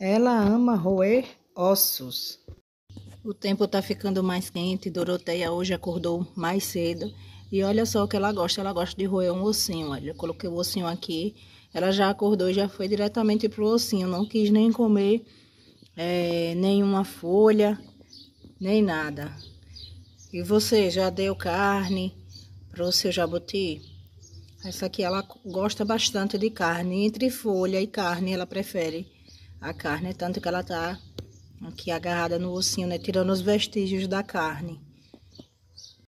Ela ama roer ossos. O tempo está ficando mais quente. Doroteia hoje acordou mais cedo. E olha só o que ela gosta. Ela gosta de roer um ossinho. Olha, eu coloquei o ossinho aqui. Ela já acordou e já foi diretamente pro ossinho. Não quis nem comer é, nenhuma folha, nem nada. E você já deu carne pro seu jabuti? Essa aqui ela gosta bastante de carne. Entre folha e carne ela prefere a carne, tanto que ela tá aqui agarrada no ossinho, né? Tirando os vestígios da carne.